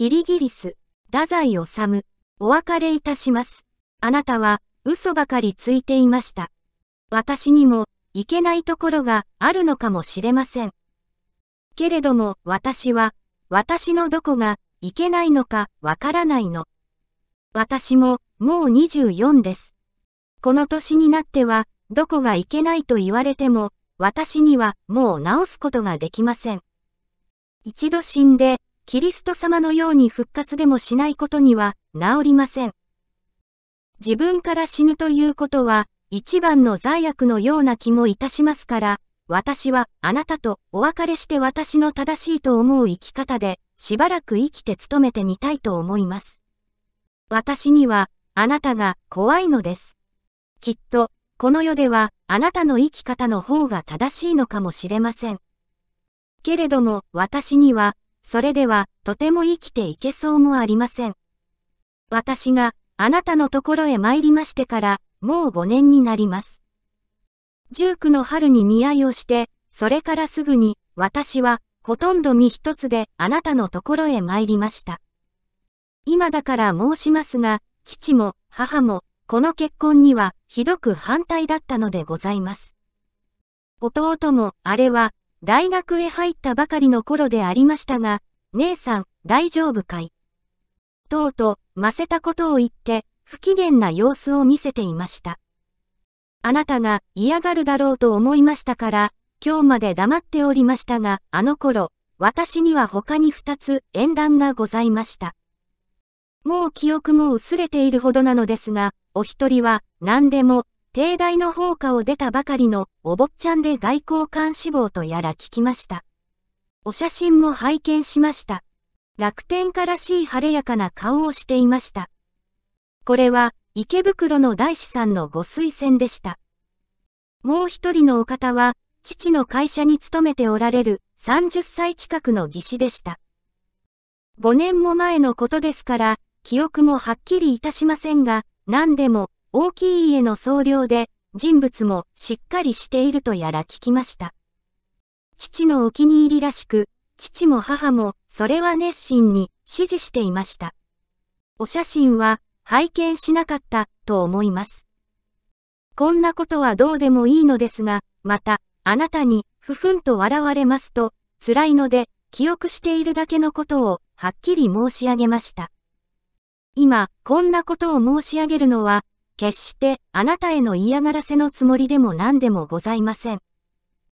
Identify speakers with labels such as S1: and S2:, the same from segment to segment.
S1: キリギリス、太宰治、お別れいたします。あなたは嘘ばかりついていました。私にもいけないところがあるのかもしれません。けれども私は私のどこがいけないのかわからないの。私ももう24です。この年になってはどこがいけないと言われても私にはもう治すことができません。一度死んでキリスト様のように復活でもしないことには治りません。自分から死ぬということは、一番の罪悪のような気もいたしますから、私はあなたとお別れして私の正しいと思う生き方で、しばらく生きて努めてみたいと思います。私には、あなたが怖いのです。きっと、この世では、あなたの生き方の方が正しいのかもしれません。けれども、私には、それでは、とても生きていけそうもありません。私が、あなたのところへ参りましてから、もう5年になります。19の春に見合いをして、それからすぐに、私は、ほとんど身一つであなたのところへ参りました。今だから申しますが、父も母も、この結婚にはひどく反対だったのでございます。弟も、あれは、大学へ入ったばかりの頃でありましたが、姉さん、大丈夫かいとうとう、ませたことを言って、不機嫌な様子を見せていました。あなたが嫌がるだろうと思いましたから、今日まで黙っておりましたが、あの頃、私には他に二つ縁談がございました。もう記憶も薄れているほどなのですが、お一人は何でも、帝大の放課を出たばかりのお坊ちゃんで外交官志望とやら聞きました。お写真も拝見しました。楽天家らしい晴れやかな顔をしていました。これは池袋の大師さんのご推薦でした。もう一人のお方は、父の会社に勤めておられる30歳近くの技師でした。5年も前のことですから、記憶もはっきりいたしませんが、何でも大きい家の総量で、人物もしっかりしているとやら聞きました。父のお気に入りらしく、父も母もそれは熱心に支持していました。お写真は拝見しなかったと思います。こんなことはどうでもいいのですが、また、あなたにふふんと笑われますと、辛いので、記憶しているだけのことをはっきり申し上げました。今、こんなことを申し上げるのは、決してあなたへの嫌がらせのつもりでも何でもございません。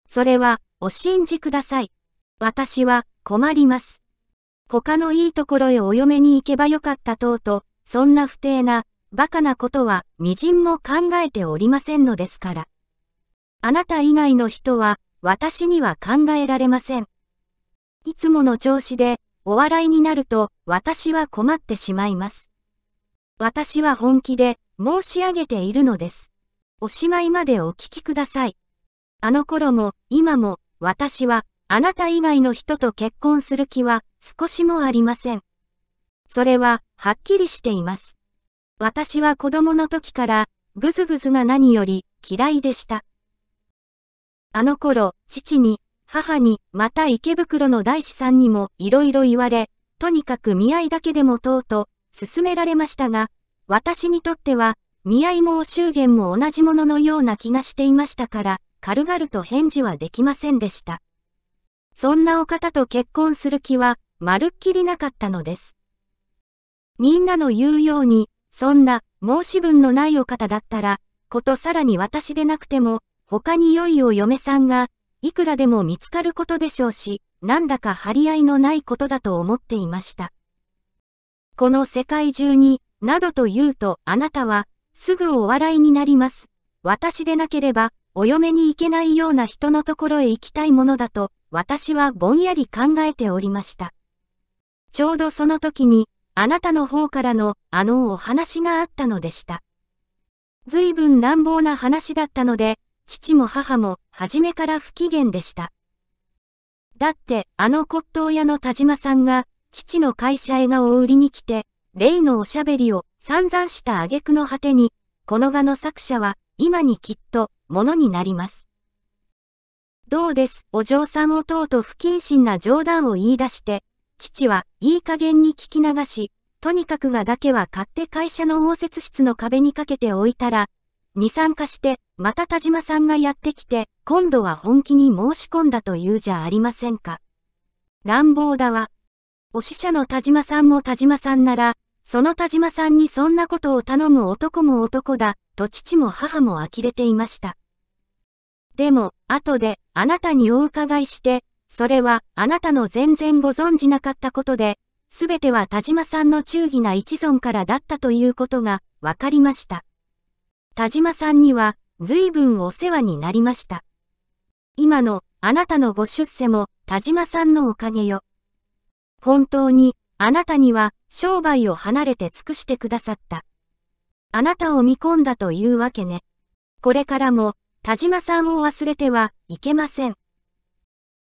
S1: それは、お信じください。私は困ります。他のいいところへお嫁に行けばよかったとうと、そんな不定な、馬鹿なことは微塵も考えておりませんのですから。あなた以外の人は、私には考えられません。いつもの調子で、お笑いになると、私は困ってしまいます。私は本気で、申し上げているのです。おしまいまでお聞きください。あの頃も、今も、私は、あなた以外の人と結婚する気は少しもありません。それは、はっきりしています。私は子供の時から、ぐずぐずが何より嫌いでした。あの頃、父に、母に、また池袋の大師さんにもいろいろ言われ、とにかく見合いだけでもとうと、勧められましたが、私にとっては、見合いもお祝言も同じもののような気がしていましたから、軽々と返事はできませんでした。そんなお方と結婚する気は、まるっきりなかったのです。みんなの言うように、そんな、申し分のないお方だったら、ことさらに私でなくても、他に良いお嫁さんが、いくらでも見つかることでしょうし、なんだか張り合いのないことだと思っていました。この世界中に、などと言うと、あなたは、すぐお笑いになります。私でなければ、お嫁に行けないような人のところへ行きたいものだと、私はぼんやり考えておりました。ちょうどその時に、あなたの方からのあのお話があったのでした。随分乱暴な話だったので、父も母も初めから不機嫌でした。だってあの骨董屋の田島さんが父の会社へがを売りに来て、例のおしゃべりを散々した挙句の果てに、この画の作者は今にきっとものになります。どうです、お嬢さんうと不謹慎な冗談を言い出して、父はいい加減に聞き流し、とにかくがだけは買って会社の応接室の壁にかけておいたら、二酸化して、また田島さんがやってきて、今度は本気に申し込んだというじゃありませんか。乱暴だわ。お死者の田島さんも田島さんなら、その田島さんにそんなことを頼む男も男だ、と父も母も呆れていました。でも、後で、あなたにお伺いして、それは、あなたの全然ご存じなかったことで、すべては田島さんの忠義な一存からだったということが、わかりました。田島さんには、随分お世話になりました。今の、あなたのご出世も、田島さんのおかげよ。本当に、あなたには、商売を離れて尽くしてくださった。あなたを見込んだというわけね。これからも、田島さんを忘れてはいけません。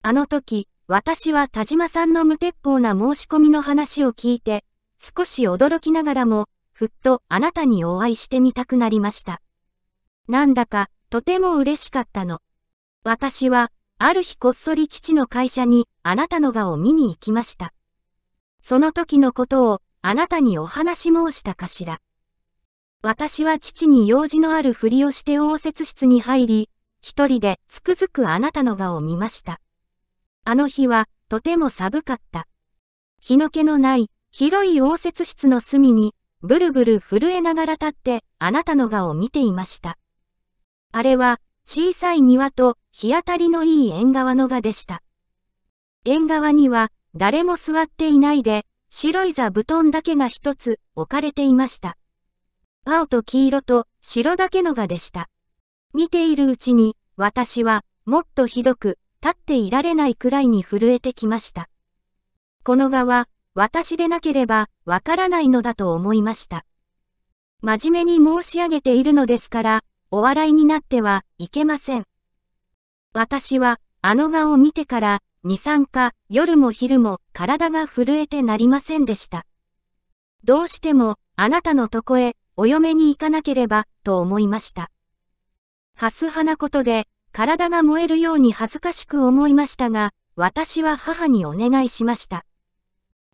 S1: あの時、私は田島さんの無鉄砲な申し込みの話を聞いて、少し驚きながらも、ふっとあなたにお会いしてみたくなりました。なんだか、とても嬉しかったの。私は、ある日こっそり父の会社にあなたの画を見に行きました。その時のことを、あなたにお話申したかしら。私は父に用事のあるふりをして応接室に入り、一人でつくづくあなたの顔を見ました。あの日は、とても寒かった。日の気のない、広い応接室の隅に、ブルブル震えながら立って、あなたの顔を見ていました。あれは、小さい庭と日当たりのいい縁側の画でした。縁側には、誰も座っていないで、白い座布団だけが一つ置かれていました。青と黄色と白だけのがでした。見ているうちに、私は、もっとひどく、立っていられないくらいに震えてきました。この画は、私でなければ、わからないのだと思いました。真面目に申し上げているのですから、お笑いになってはいけません。私は、あの画を見てから、二酸化、夜も昼も体が震えてなりませんでした。どうしても、あなたのとこへお嫁に行かなければ、と思いました。はすはなことで、体が燃えるように恥ずかしく思いましたが、私は母にお願いしました。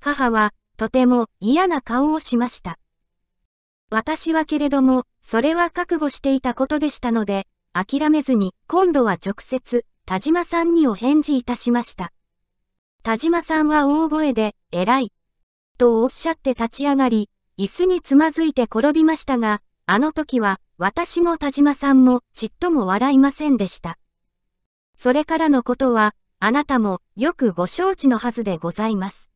S1: 母は、とても嫌な顔をしました。私はけれども、それは覚悟していたことでしたので、諦めずに、今度は直接、田島さんにお返事いたしました。田島さんは大声で、偉い、とおっしゃって立ち上がり、椅子につまずいて転びましたが、あの時は、私も田島さんも、ちっとも笑いませんでした。それからのことは、あなたも、よくご承知のはずでございます。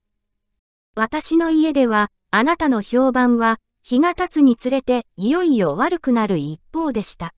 S1: 私の家では、あなたの評判は、日が経つにつれて、いよいよ悪くなる一方でした。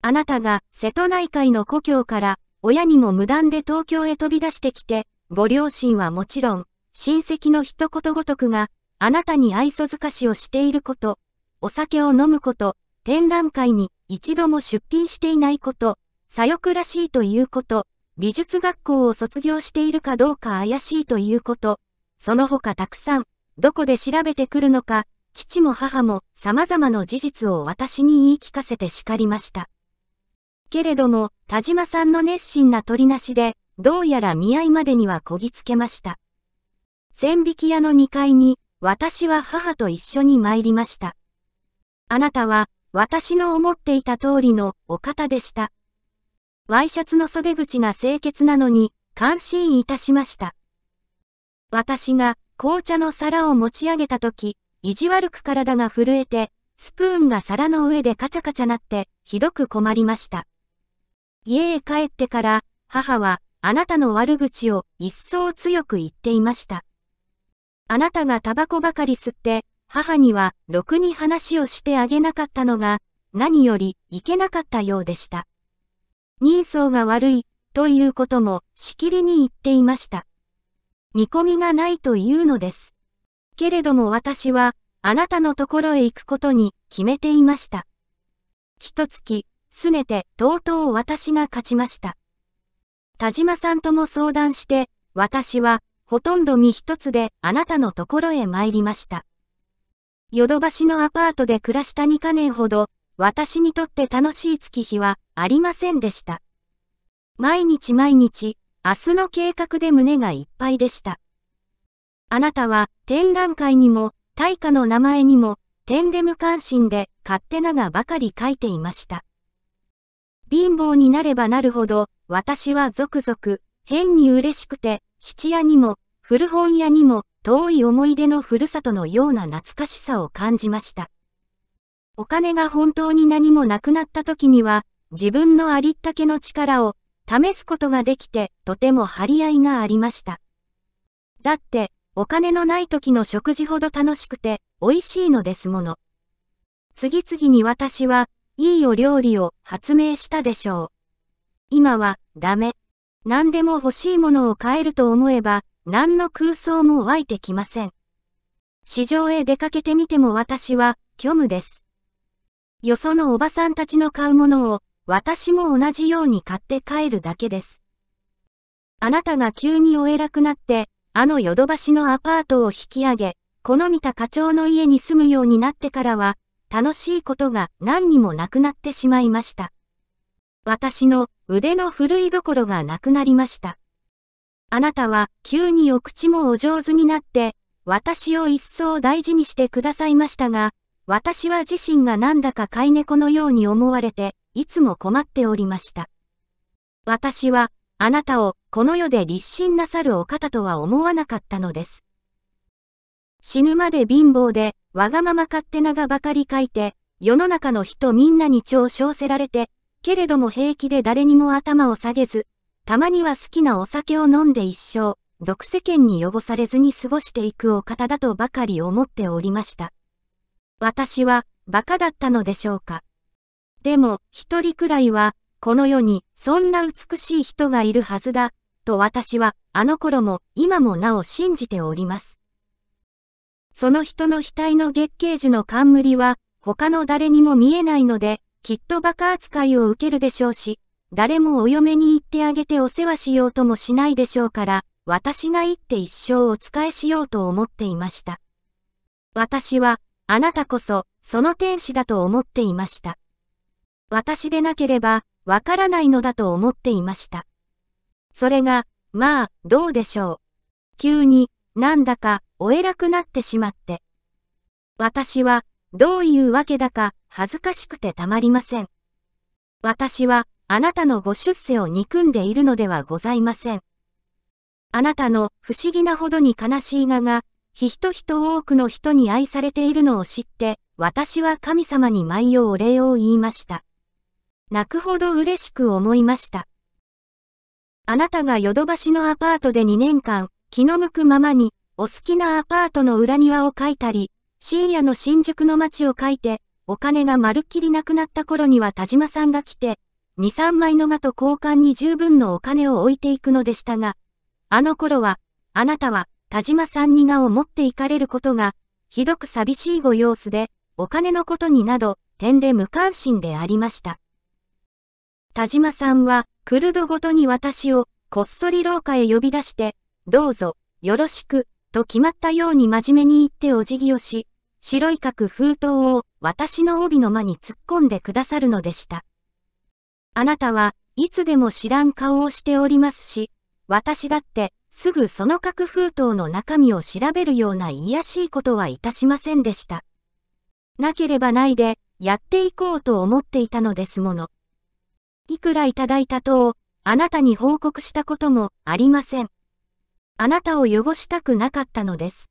S1: あなたが、瀬戸内海の故郷から、親にも無断で東京へ飛び出してきて、ご両親はもちろん、親戚の一言ごとくが、あなたに愛想づかしをしていること、お酒を飲むこと、展覧会に一度も出品していないこと、左翼らしいということ、美術学校を卒業しているかどうか怪しいということ、その他たくさん、どこで調べてくるのか、父も母も様々な事実を私に言い聞かせて叱りました。けれども、田島さんの熱心な取りなしで、どうやら見合いまでにはこぎつけました。千引き屋の2階に、私は母と一緒に参りました。あなたは、私の思っていた通りのお方でした。ワイシャツの袖口が清潔なのに、感心いたしました。私が紅茶の皿を持ち上げたとき、意地悪く体が震えて、スプーンが皿の上でカチャカチャなって、ひどく困りました。家へ帰ってから、母は、あなたの悪口を一層強く言っていました。あなたがタバコばかり吸って、母にはろくに話をしてあげなかったのが、何よりいけなかったようでした。人相が悪い、ということもしきりに言っていました。見込みがないというのです。けれども私は、あなたのところへ行くことに決めていました。一月、すねてとうとう私が勝ちました。田島さんとも相談して、私はほとんど身一つであなたのところへ参りました。ヨドバシのアパートで暮らした2カ年ほど、私にとって楽しい月日はありませんでした。毎日毎日、明日の計画で胸がいっぱいでした。あなたは展覧会にも、大家の名前にも、点で無関心で勝手ながばかり書いていました。貧乏になればなるほど、私はぞくぞく、変に嬉しくて、質屋にも、古本屋にも、遠い思い出のふるさとのような懐かしさを感じました。お金が本当に何もなくなった時には、自分のありったけの力を試すことができて、とても張り合いがありました。だって、お金のない時の食事ほど楽しくて、美味しいのですもの。次々に私は、いいお料理を発明したでしょう。今は、ダメ。何でも欲しいものを買えると思えば、何の空想も湧いてきません。市場へ出かけてみても私は、虚無です。よそのおばさんたちの買うものを、私も同じように買って帰るだけです。あなたが急にお偉くなって、あのヨドバシのアパートを引き上げ、好みた課長の家に住むようになってからは、楽しいことが何にもなくなってしまいました。私の腕の古いどころがなくなりました。あなたは急にお口もお上手になって、私を一層大事にしてくださいましたが、私は自身がなんだか飼い猫のように思われて、いつも困っておりました。私は、あなたをこの世で立身なさるお方とは思わなかったのです。死ぬまで貧乏で、わがまま勝手ながばかり書いて、世の中の人みんなに嘲笑せられて、けれども平気で誰にも頭を下げず、たまには好きなお酒を飲んで一生、俗世間に汚されずに過ごしていくお方だとばかり思っておりました。私は、馬鹿だったのでしょうか。でも、一人くらいは、この世に、そんな美しい人がいるはずだ、と私は、あの頃も、今もなお信じております。その人の額の月桂樹の冠は、他の誰にも見えないので、きっとバカ扱いを受けるでしょうし、誰もお嫁に行ってあげてお世話しようともしないでしょうから、私が行って一生お仕えしようと思っていました。私は、あなたこそ、その天使だと思っていました。私でなければ、わからないのだと思っていました。それが、まあ、どうでしょう。急に、なんだか、お偉くなってしまって。私は、どういうわけだか、恥ずかしくてたまりません。私は、あなたのご出世を憎んでいるのではございません。あなたの不思議なほどに悲しいがが、ひひとひと多くの人に愛されているのを知って、私は神様に舞いをお礼を言いました。泣くほど嬉しく思いました。あなたがヨドバシのアパートで2年間、気の向くままに、お好きなアパートの裏庭を描いたり、深夜の新宿の街を描いて、お金がまるっきりなくなった頃には田島さんが来て、2、3枚の画と交換に十分のお金を置いていくのでしたが、あの頃は、あなたは、田島さんに画を持っていかれることが、ひどく寂しいご様子で、お金のことになど、点で無関心でありました。田島さんは、クルドごとに私を、こっそり廊下へ呼び出して、どうぞ、よろしく、と決まったように真面目に言ってお辞儀をし、白い角封筒を私の帯の間に突っ込んでくださるのでした。あなたはいつでも知らん顔をしておりますし、私だってすぐその核封筒の中身を調べるようないやしいことはいたしませんでした。なければないでやっていこうと思っていたのですもの。いくらいただいたと、あなたに報告したこともありません。あなたを汚したくなかったのです。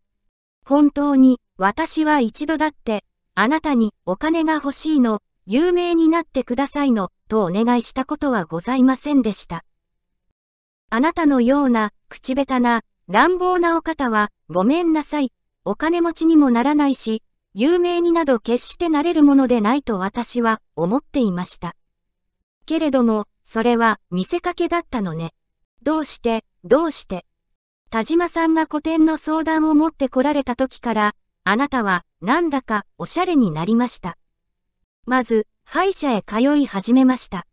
S1: 本当に私は一度だって、あなたにお金が欲しいの、有名になってくださいの、とお願いしたことはございませんでした。あなたのような、口下手な、乱暴なお方は、ごめんなさい、お金持ちにもならないし、有名になど決してなれるものでないと私は思っていました。けれども、それは見せかけだったのね。どうして、どうして。田島さんが古典の相談を持ってこられた時から、あなたはなんだかおしゃれになりました。まず、歯医者へ通い始めました。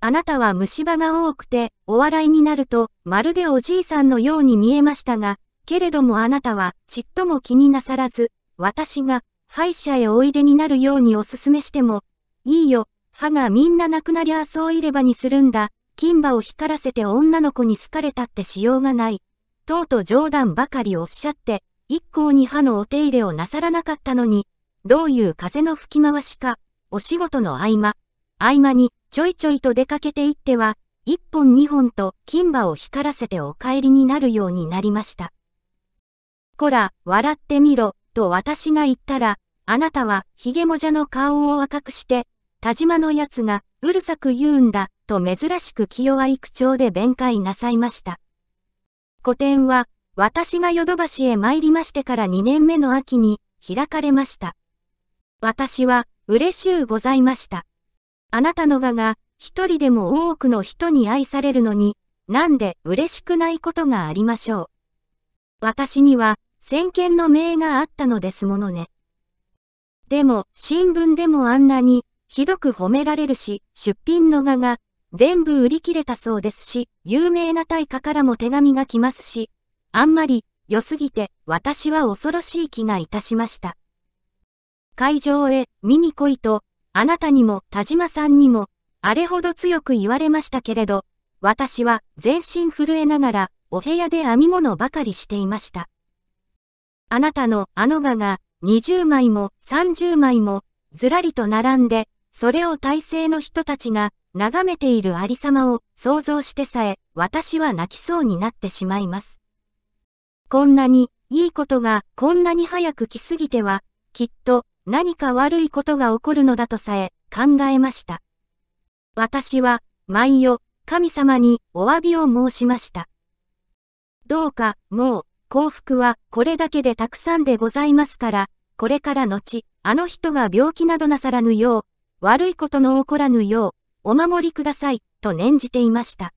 S1: あなたは虫歯が多くて、お笑いになると、まるでおじいさんのように見えましたが、けれどもあなたは、ちっとも気になさらず、私が、歯医者へおいでになるようにお勧めしても、いいよ、歯がみんななくなりゃそういればにするんだ、金歯を光らせて女の子に好かれたってしようがない。とうと冗談ばかりおっしゃって、一向に歯のお手入れをなさらなかったのに、どういう風の吹き回しか、お仕事の合間、合間にちょいちょいと出かけていっては、一本二本と金歯を光らせてお帰りになるようになりました。こら、笑ってみろ、と私が言ったら、あなたはひげもじゃの顔を赤くして、田島のやつがうるさく言うんだ、と珍しく気弱い口調で弁解なさいました。古典は私がヨドバシへ参りましてから2年目の秋に開かれました。私は嬉しゅうございました。あなたの画が一人でも多くの人に愛されるのに、なんで嬉しくないことがありましょう。私には先見の明があったのですものね。でも、新聞でもあんなに、ひどく褒められるし、出品の画が、全部売り切れたそうですし、有名な大家からも手紙が来ますし、あんまり良すぎて私は恐ろしい気がいたしました。会場へ見に来いと、あなたにも田島さんにも、あれほど強く言われましたけれど、私は全身震えながらお部屋で編み物ばかりしていました。あなたのあの画が20枚も30枚もずらりと並んで、それを体制の人たちが眺めているありさまを想像してさえ、私は泣きそうになってしまいます。こんなに、いいことが、こんなに早く来すぎては、きっと、何か悪いことが起こるのだとさえ、考えました。私は、毎夜、神様にお詫びを申しました。どうか、もう、幸福はこれだけでたくさんでございますから、これから後、あの人が病気などなさらぬよう、悪いことの起こらぬよう、お守りください、と念じていました。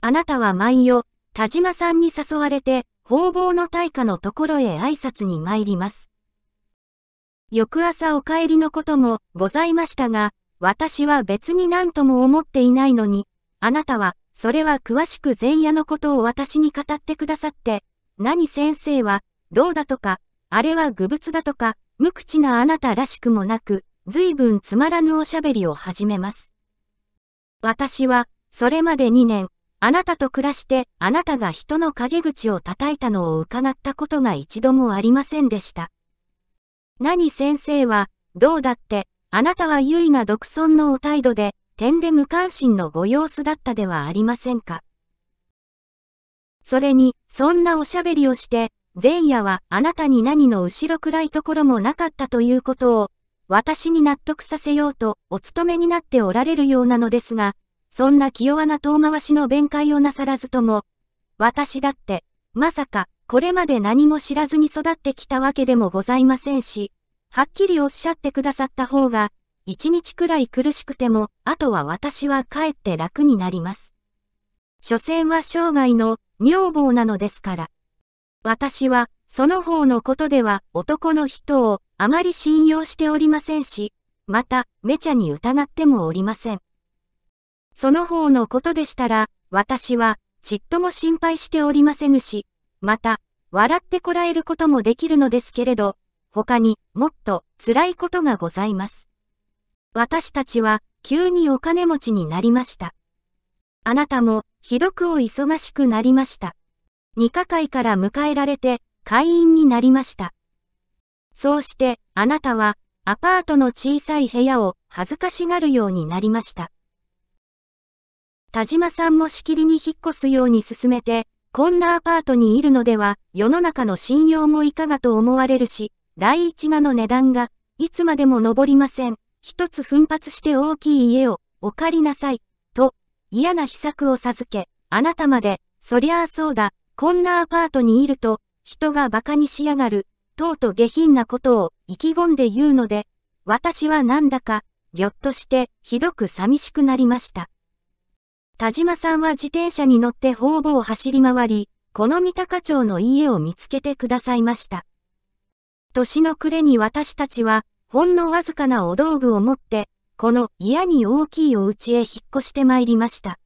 S1: あなたは毎夜、田島さんに誘われて、方々の大家のところへ挨拶に参ります。翌朝お帰りのこともございましたが、私は別に何とも思っていないのに、あなたは、それは詳しく前夜のことを私に語ってくださって、何先生は、どうだとか、あれは愚物だとか、無口なあなたらしくもなく、随分つまらぬおしゃべりを始めます。私は、それまで2年、あなたと暮らして、あなたが人の陰口を叩いたのを伺ったことが一度もありませんでした。何先生は、どうだって、あなたは優位な独尊のお態度で、点で無関心のご様子だったではありませんか。それに、そんなおしゃべりをして、前夜はあなたに何の後ろ暗いところもなかったということを、私に納得させようとお勤めになっておられるようなのですが、そんな気弱な遠回しの弁解をなさらずとも、私だって、まさか、これまで何も知らずに育ってきたわけでもございませんし、はっきりおっしゃってくださった方が、一日くらい苦しくても、あとは私は帰って楽になります。所詮は生涯の女房なのですから。私は、その方のことでは男の人をあまり信用しておりませんし、また、めちゃに疑ってもおりません。その方のことでしたら、私は、ちっとも心配しておりませぬし、また、笑ってこらえることもできるのですけれど、他にもっと辛いことがございます。私たちは、急にお金持ちになりました。あなたも、ひどくお忙しくなりました。二課会から迎えられて、会員になりました。そうして、あなたは、アパートの小さい部屋を恥ずかしがるようになりました。田島さんもしきりに引っ越すように進めて、こんなアパートにいるのでは、世の中の信用もいかがと思われるし、第一画の値段が、いつまでも上りません。一つ奮発して大きい家を、お借りなさい、と、嫌な秘策を授け、あなたまで、そりゃあそうだ、こんなアパートにいると、人が馬鹿にしやがる、とうと下品なことを意気込んで言うので、私はなんだか、ぎょっとして、ひどく寂しくなりました。田島さんは自転車に乗って方々を走り回り、この三鷹町の家を見つけてくださいました。年の暮れに私たちは、ほんのわずかなお道具を持って、この嫌に大きいお家へ引っ越してまいりました。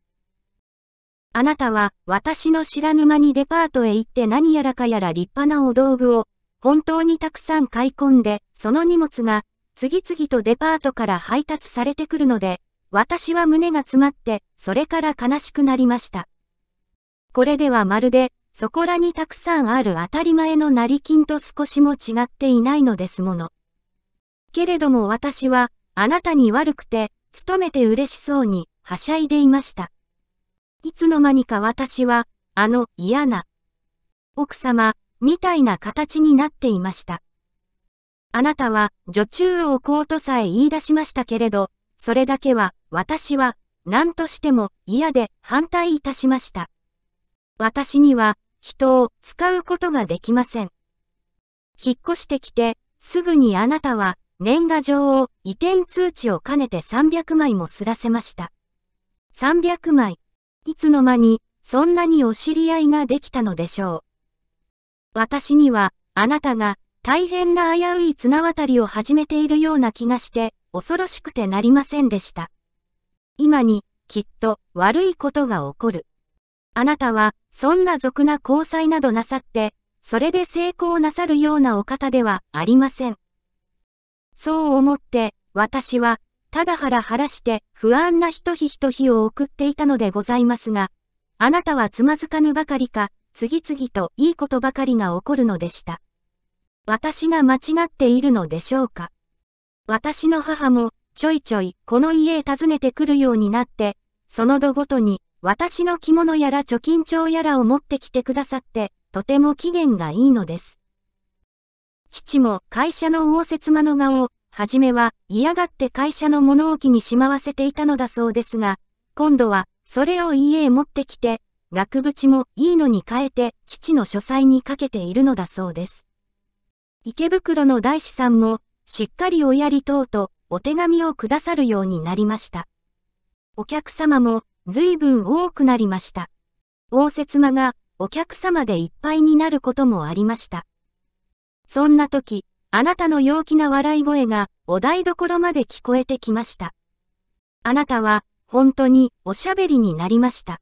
S1: あなたは私の知らぬ間にデパートへ行って何やらかやら立派なお道具を本当にたくさん買い込んで、その荷物が次々とデパートから配達されてくるので、私は胸が詰まって、それから悲しくなりました。これではまるで、そこらにたくさんある当たり前の成金と少しも違っていないのですもの。けれども私は、あなたに悪くて、勤めて嬉しそうに、はしゃいでいました。いつの間にか私は、あの、嫌な、奥様、みたいな形になっていました。あなたは、女中をこうとさえ言い出しましたけれど、それだけは、私は、何としても嫌で反対いたしました。私には、人を使うことができません。引っ越してきて、すぐにあなたは、年賀状を移転通知を兼ねて300枚もすらせました。300枚。いつの間に、そんなにお知り合いができたのでしょう。私には、あなたが、大変な危うい綱渡りを始めているような気がして、恐ろしくてなりませんでした。今に、きっと、悪いことが起こる。あなたは、そんな俗な交際などなさって、それで成功なさるようなお方ではありません。そう思って、私は、ただ腹ラハして不安な一日ひ日ひを送っていたのでございますが、あなたはつまずかぬばかりか、次々といいことばかりが起こるのでした。私が間違っているのでしょうか。私の母もちょいちょいこの家へ訪ねてくるようになって、その度ごとに私の着物やら貯金帳やらを持ってきてくださって、とても機嫌がいいのです。父も会社の応接間の顔を、はじめは嫌がって会社の物置にしまわせていたのだそうですが、今度はそれを家へ持ってきて、額縁もいいのに変えて父の書斎にかけているのだそうです。池袋の大師さんもしっかりおやりとうとお手紙をくださるようになりました。お客様も随分多くなりました。応接間がお客様でいっぱいになることもありました。そんな時、あなたの陽気な笑い声がお台所まで聞こえてきました。あなたは本当におしゃべりになりました。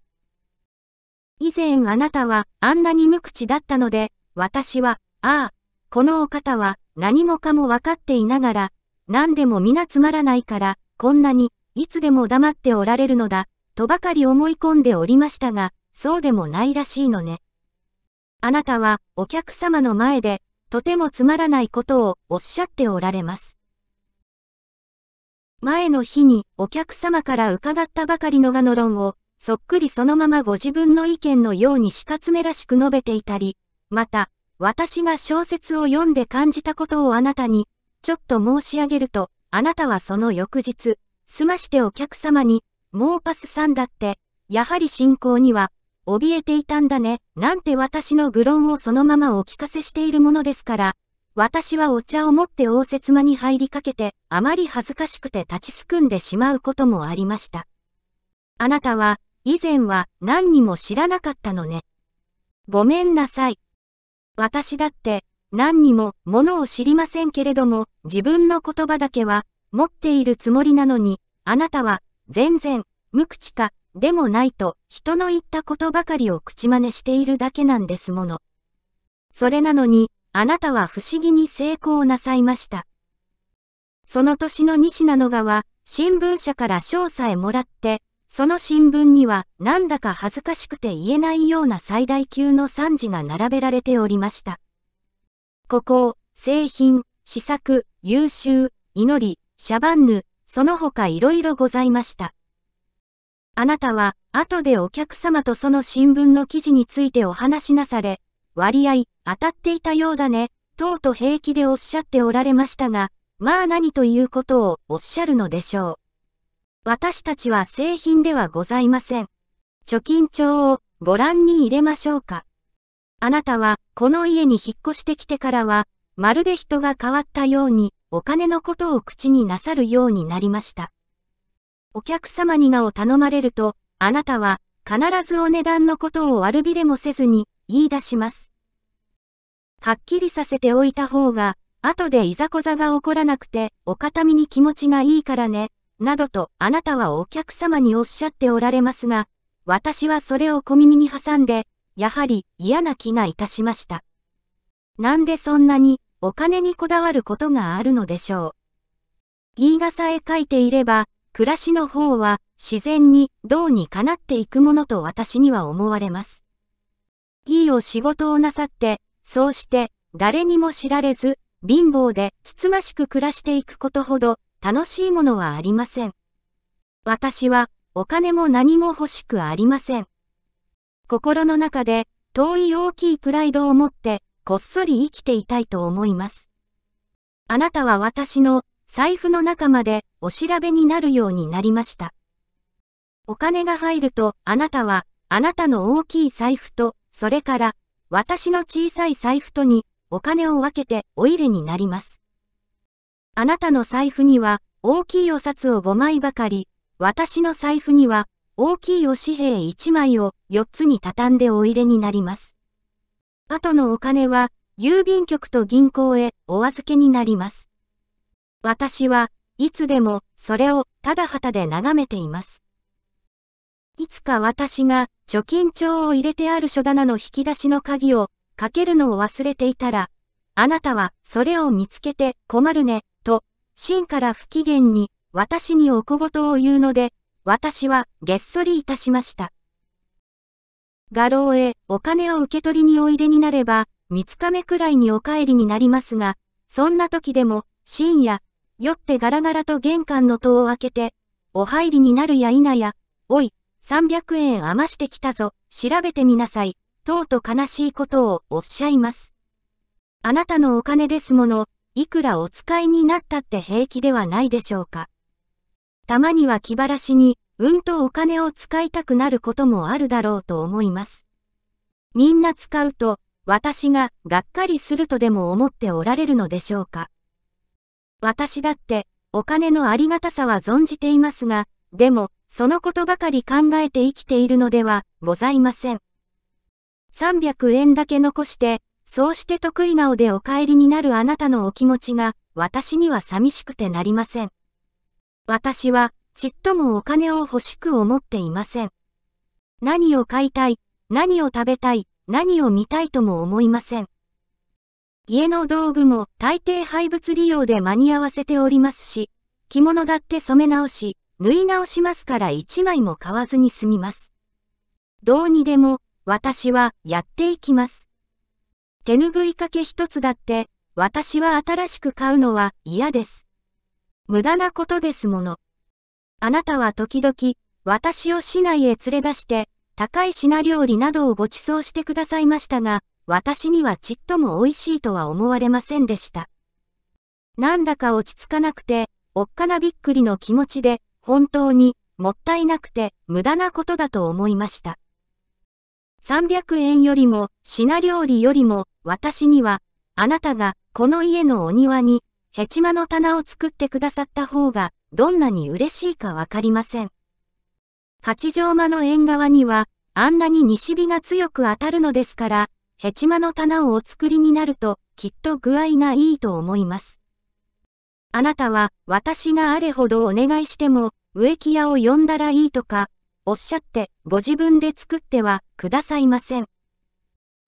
S1: 以前あなたはあんなに無口だったので、私は、ああ、このお方は何もかも分かっていながら何でも皆つまらないから、こんなに、いつでも黙っておられるのだ、とばかり思い込んでおりましたが、そうでもないらしいのね。あなたは、お客様の前で、とてもつまらないことをおっしゃっておられます。前の日にお客様から伺ったばかりのがの論を、そっくりそのままご自分の意見のようにしかつめらしく述べていたり、また、私が小説を読んで感じたことをあなたに、ちょっと申し上げると、あなたはその翌日、済ましてお客様に、もうパスさんだって、やはり信仰には、怯えていたんだね、なんて私の愚論をそのままお聞かせしているものですから、私はお茶を持って応接間に入りかけて、あまり恥ずかしくて立ちすくんでしまうこともありました。あなたは、以前は何にも知らなかったのね。ごめんなさい。私だって、何にもものを知りませんけれども、自分の言葉だけは持っているつもりなのに、あなたは全然無口か、でもないと人の言ったことばかりを口真似しているだけなんですもの。それなのに、あなたは不思議に成功なさいました。その年の西名の川、新聞社から賞さえもらって、その新聞にはなんだか恥ずかしくて言えないような最大級の賛辞が並べられておりました。孤高、製品、試作、優秀、祈り、シャバンヌ、その他いろいろございました。あなたは、後でお客様とその新聞の記事についてお話しなされ、割合、当たっていたようだね、とうと平気でおっしゃっておられましたが、まあ何ということをおっしゃるのでしょう。私たちは製品ではございません。貯金帳をご覧に入れましょうか。あなたは、この家に引っ越してきてからは、まるで人が変わったように、お金のことを口になさるようになりました。お客様にがを頼まれると、あなたは、必ずお値段のことを悪びれもせずに、言い出します。はっきりさせておいた方が、後でいざこざが起こらなくて、お片身に気持ちがいいからね、などと、あなたはお客様におっしゃっておられますが、私はそれを小耳に挟んで、やはり嫌な気がいたしました。なんでそんなにお金にこだわることがあるのでしょう。言いがさえ書いていれば、暮らしの方は自然にどうにかなっていくものと私には思われます。いいお仕事をなさって、そうして誰にも知られず、貧乏でつつましく暮らしていくことほど楽しいものはありません。私はお金も何も欲しくありません。心の中で、遠い大きいプライドを持って、こっそり生きていたいと思います。あなたは私の財布の中までお調べになるようになりました。お金が入ると、あなたは、あなたの大きい財布と、それから、私の小さい財布とに、お金を分けてお入れになります。あなたの財布には、大きいお札を5枚ばかり、私の財布には、大きいお紙幣1枚を4つに畳んでお入れになります。後のお金は、郵便局と銀行へお預けになります。私はいつでもそれをただ旗で眺めています。いつか私が貯金帳を入れてある書棚の引き出しの鍵をかけるのを忘れていたら、あなたはそれを見つけて困るね、と、真から不機嫌に私にお小言を言うので、私はげっそりいたしました。画廊へお金を受け取りにおいでになれば、三日目くらいにお帰りになりますが、そんな時でも、深夜、酔ってガラガラと玄関の戸を開けて、お入りになるや否や、おい、300円余してきたぞ、調べてみなさい、とうと悲しいことをおっしゃいます。あなたのお金ですもの、いくらお使いになったって平気ではないでしょうか。たまには気晴らしに、うんとお金を使いたくなることもあるだろうと思います。みんな使うと、私ががっかりするとでも思っておられるのでしょうか。私だって、お金のありがたさは存じていますが、でも、そのことばかり考えて生きているのではございません。300円だけ残して、そうして得意なおでお帰りになるあなたのお気持ちが、私には寂しくてなりません。私は、ちっともお金を欲しく思っていません。何を買いたい、何を食べたい、何を見たいとも思いません。家の道具も大抵廃物利用で間に合わせておりますし、着物だって染め直し、縫い直しますから一枚も買わずに済みます。どうにでも、私はやっていきます。手ぬぐいかけ一つだって、私は新しく買うのは嫌です。無駄なことですもの。あなたは時々、私を市内へ連れ出して、高い品料理などをご馳走してくださいましたが、私にはちっとも美味しいとは思われませんでした。なんだか落ち着かなくて、おっかなびっくりの気持ちで、本当に、もったいなくて、無駄なことだと思いました。300円よりも、品料理よりも、私には、あなたが、この家のお庭に、ヘチマの棚を作ってくださった方が、どんなに嬉しいかわかりません。八丈間の縁側には、あんなに西日が強く当たるのですから、ヘチマの棚をお作りになると、きっと具合がいいと思います。あなたは、私があれほどお願いしても、植木屋を呼んだらいいとか、おっしゃって、ご自分で作っては、くださいません。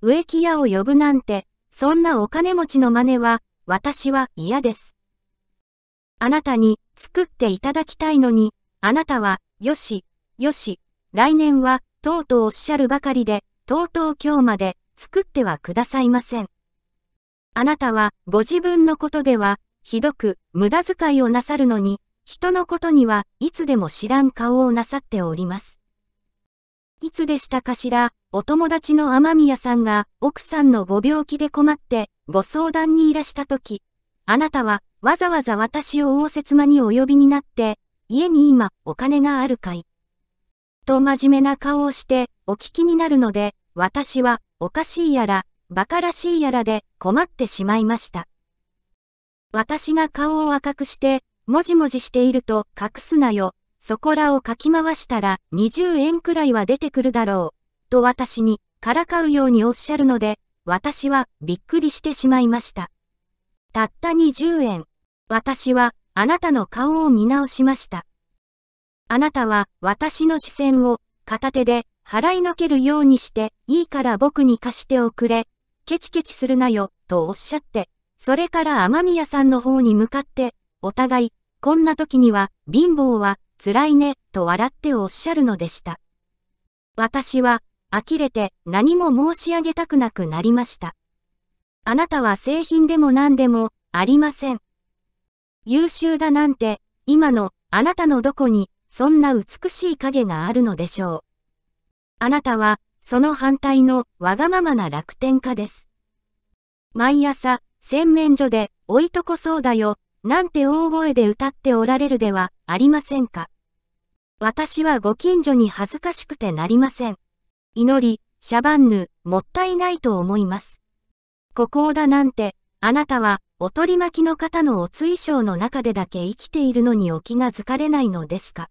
S1: 植木屋を呼ぶなんて、そんなお金持ちの真似は、私は嫌です。あなたに作っていただきたいのに、あなたは、よし、よし、来年は、とうとうおっしゃるばかりで、とうとう今日まで、作ってはくださいません。あなたは、ご自分のことでは、ひどく、無駄遣いをなさるのに、人のことにはいつでも知らん顔をなさっております。いつでしたかしら、お友達の雨宮さんが奥さんのご病気で困ってご相談にいらしたとき、あなたはわざわざ私を応接間にお呼びになって、家に今お金があるかい。と真面目な顔をしてお聞きになるので、私はおかしいやら、馬鹿らしいやらで困ってしまいました。私が顔を赤くして、もじもじしていると隠すなよ、そこらをかき回したら20円くらいは出てくるだろう、と私にからかうようにおっしゃるので、私はびっくりしてしまいました。たった20円。私はあなたの顔を見直しました。あなたは私の視線を片手で払いのけるようにして、いいから僕に貸しておくれ、ケチケチするなよ、とおっしゃって、それから雨宮さんの方に向かって、お互い、こんな時には、貧乏は、辛いね、と笑っておっしゃるのでした。私は、呆れて何も申し上げたくなくなりました。あなたは製品でも何でもありません。優秀だなんて、今のあなたのどこにそんな美しい影があるのでしょう。あなたはその反対のわがままな楽天家です。毎朝洗面所で置いとこそうだよ、なんて大声で歌っておられるではありませんか。私はご近所に恥ずかしくてなりません。祈り、シャバンヌ、もったいないと思います。孤高だなんて、あなたは、おとり巻きの方のお追章の中でだけ生きているのにお気がづかれないのですか。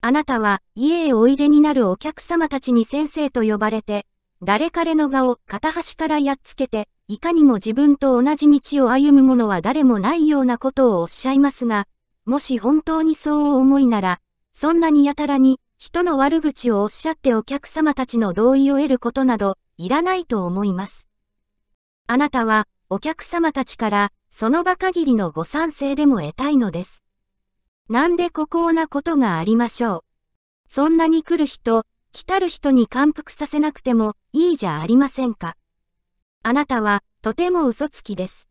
S1: あなたは、家へおいでになるお客様たちに先生と呼ばれて、誰彼の顔、片端からやっつけて、いかにも自分と同じ道を歩む者は誰もないようなことをおっしゃいますが、もし本当にそう思いなら、そんなにやたらに人の悪口をおっしゃってお客様たちの同意を得ることなど、いらないと思います。あなたは、お客様たちから、その場限りのご賛成でも得たいのです。なんで孤高なことがありましょう。そんなに来る人、来たる人に感服させなくてもいいじゃありませんか。あなたは、とても嘘つきです。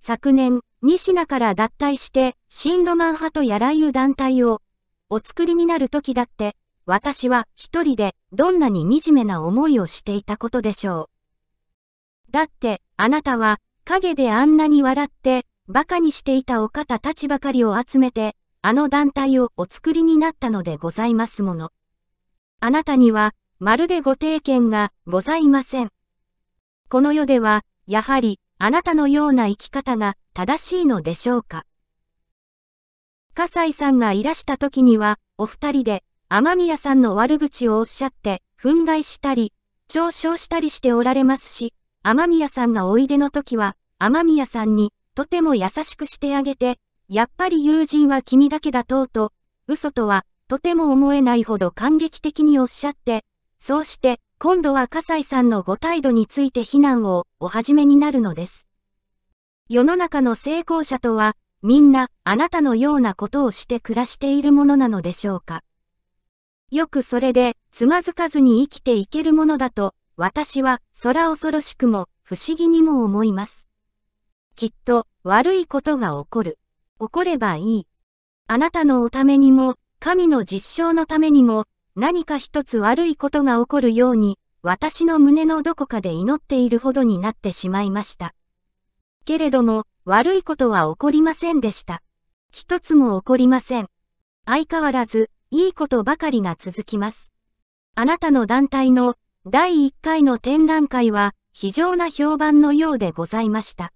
S1: 昨年、西名から脱退して、新ロマン派とやらゆう団体をお作りになる時だって、私は一人でどんなに惨めな思いをしていたことでしょう。だって、あなたは陰であんなに笑って、馬鹿にしていたお方たちばかりを集めて、あの団体をお作りになったのでございますもの。あなたには、まるでご提見がございません。この世では、やはり、あなたのような生き方が正しいのでしょうか。葛西さんがいらした時には、お二人で、雨宮さんの悪口をおっしゃって、憤慨したり、嘲笑したりしておられますし、雨宮さんがおいでの時は、雨宮さんに、とても優しくしてあげて、やっぱり友人は君だけだとうと、嘘とは、とても思えないほど感激的におっしゃって、そうして、今度は葛西さんのご態度について非難をお始めになるのです。世の中の成功者とは、みんな、あなたのようなことをして暮らしているものなのでしょうか。よくそれで、つまずかずに生きていけるものだと、私は、空恐ろしくも、不思議にも思います。きっと、悪いことが起こる。起こればいい。あなたのおためにも、神の実証のためにも、何か一つ悪いことが起こるように、私の胸のどこかで祈っているほどになってしまいました。けれども、悪いことは起こりませんでした。一つも起こりません。相変わらず、いいことばかりが続きます。あなたの団体の第1回の展覧会は非常な評判のようでございました。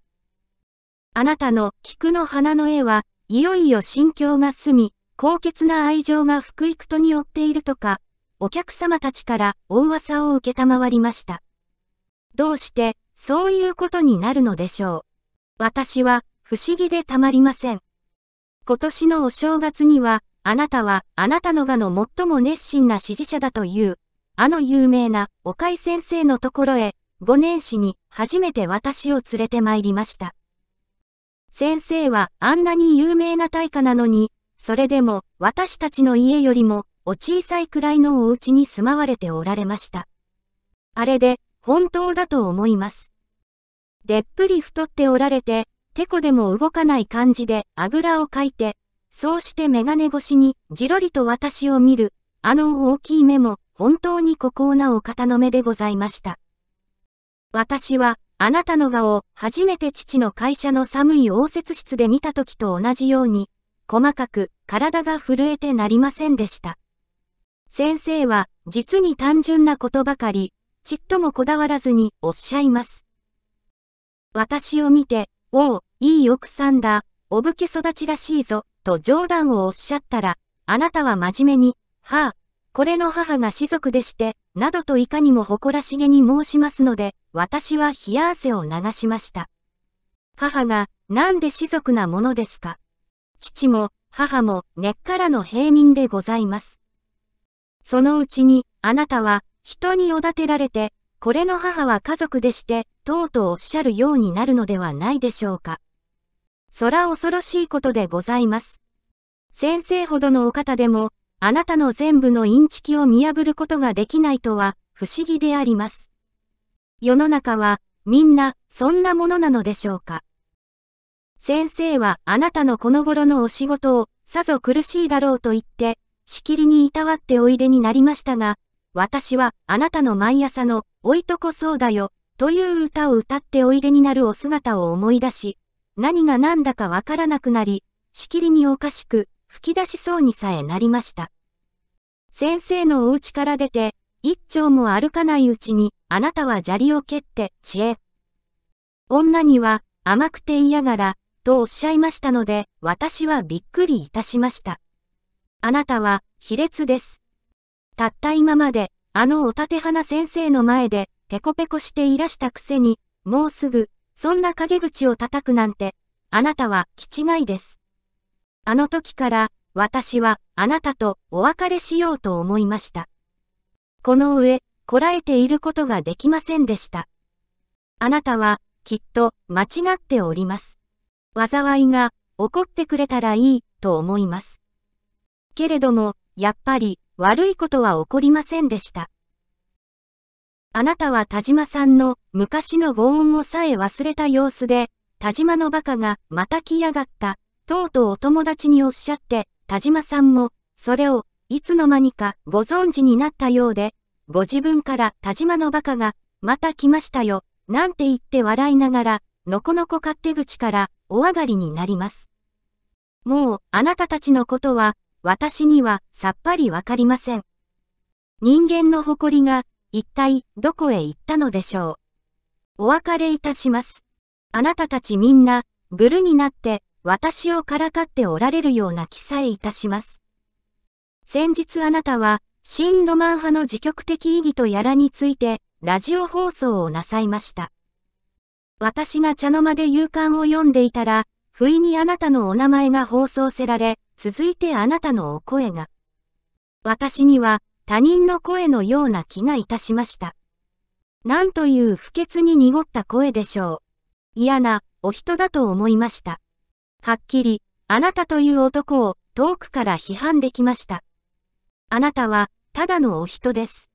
S1: あなたの菊の花の絵はいよいよ心境が済み、高潔な愛情が福幾とによっているとか、お客様たちから大噂を受けたまわりました。どうして、そういうことになるのでしょう。私は不思議でたまりません。今年のお正月には、あなたはあなたのがの最も熱心な支持者だという、あの有名な岡井先生のところへ、5年史に初めて私を連れて参りました。先生はあんなに有名な大家なのに、それでも私たちの家よりもお小さいくらいのお家に住まわれておられました。あれで本当だと思います。でっぷり太っておられて、てこでも動かない感じであぐらをかいて、そうしてメガネ越しにじろりと私を見る、あの大きい目も本当に孤高なお方の目でございました。私は、あなたの顔を初めて父の会社の寒い応接室で見た時と同じように、細かく体が震えてなりませんでした。先生は、実に単純なことばかり、ちっともこだわらずにおっしゃいます。私を見て、おお、いい奥さんだ、お武家育ちらしいぞ、と冗談をおっしゃったら、あなたは真面目に、はあ、これの母が士族でして、などといかにも誇らしげに申しますので、私は冷や汗を流しました。母が、なんで士族なものですか。父も、母も、根っからの平民でございます。そのうちに、あなたは、人におだてられて、これの母は家族でして、とうとうおっしゃるようになるのではないでしょうか。そら恐ろしいことでございます。先生ほどのお方でも、あなたの全部のインチキを見破ることができないとは、不思議であります。世の中は、みんな、そんなものなのでしょうか。先生は、あなたのこの頃のお仕事を、さぞ苦しいだろうと言って、しきりにいたわっておいでになりましたが、私は、あなたの毎朝の、おいとこそうだよ、という歌を歌っておいでになるお姿を思い出し、何が何だかわからなくなり、しきりにおかしく、吹き出しそうにさえなりました。先生のお家から出て、一丁も歩かないうちに、あなたは砂利を蹴って、知恵。女には、甘くて嫌がら、とおっしゃいましたので、私はびっくりいたしました。あなたは、卑劣です。たった今まで、あのお立て花先生の前で、ペコペコしていらしたくせに、もうすぐ、そんな陰口を叩くなんて、あなたは、気違いです。あの時から、私は、あなたとお別れしようと思いました。この上、こらえていることができませんでした。あなたは、きっと、間違っております。災いが、怒ってくれたらいい、と思います。けれども、やっぱり、悪いことは起こりませんでした。あなたは田島さんの昔のご恩をさえ忘れた様子で、田島のバカがまた来やがった、とうとうお友達におっしゃって、田島さんも、それを、いつの間にかご存知になったようで、ご自分から田島のバカが、また来ましたよ、なんて言って笑いながら、のこのこ勝手口からお上がりになります。もう、あなたたちのことは、私にはさっぱりわかりません。人間の誇りが一体どこへ行ったのでしょう。お別れいたします。あなたたちみんな、ブルになって、私をからかっておられるような気さえいたします。先日あなたは、新ロマン派の自極的意義とやらについて、ラジオ放送をなさいました。私が茶の間で勇敢を読んでいたら、不意にあなたのお名前が放送せられ、続いてあなたのお声が。私には、他人の声のような気がいたしました。なんという不潔に濁った声でしょう。嫌な、お人だと思いました。はっきり、あなたという男を遠くから批判できました。あなたは、ただのお人です。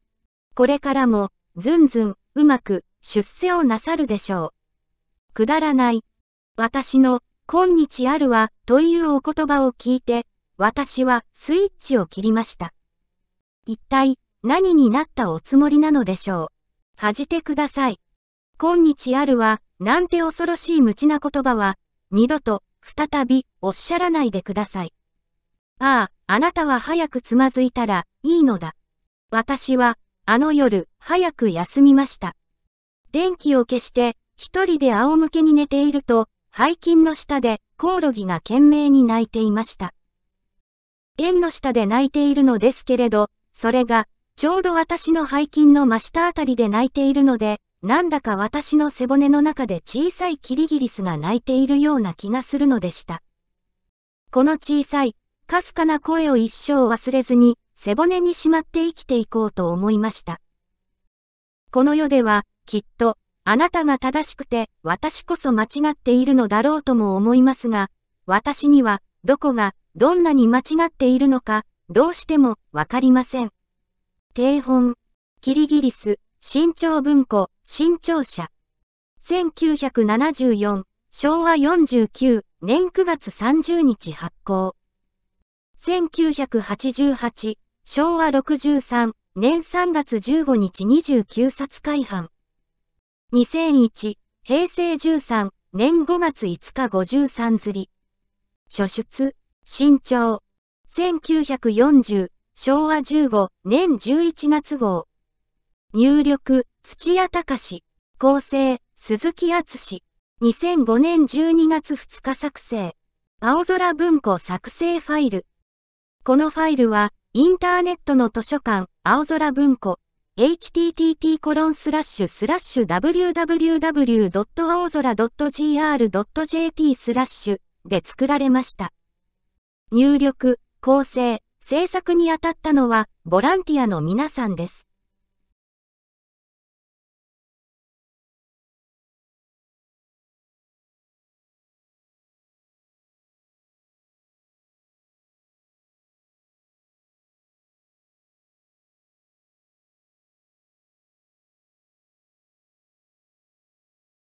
S1: これからも、ずんずん、うまく、出世をなさるでしょう。くだらない。私の、今日あるわ、というお言葉を聞いて、私はスイッチを切りました。一体何になったおつもりなのでしょう。恥じてください。今日あるは、なんて恐ろしい無知な言葉は、二度と、再び、おっしゃらないでください。ああ、あなたは早くつまずいたら、いいのだ。私は、あの夜、早く休みました。電気を消して、一人で仰向けに寝ていると、背筋の下で、コオロギが懸命に泣いていました。縁の下で泣いているのですけれど、それが、ちょうど私の背筋の真下あたりで泣いているので、なんだか私の背骨の中で小さいキリギリスが泣いているような気がするのでした。この小さい、かすかな声を一生忘れずに、背骨にしまって生きていこうと思いました。この世では、きっと、あなたが正しくて、私こそ間違っているのだろうとも思いますが、私には、どこが、どんなに間違っているのか、どうしてもわかりません。定本、キリギリス、新潮文庫、新潮社。1974、昭和49年9月30日発行。1988、昭和63年3月15日29冊改版。2001、平成13年5月5日53釣り。初出、新潮。1940昭和15年11月号。入力、土屋隆構成、鈴木敦2005年12月2日作成。青空文庫作成ファイル。このファイルは、インターネットの図書館、青空文庫、http コロンスラッシュスラッシュ www. 青空 .gr.jp スラッシュで作られました。入力、構成、制作にあたったのは、ボランティアの皆さんです。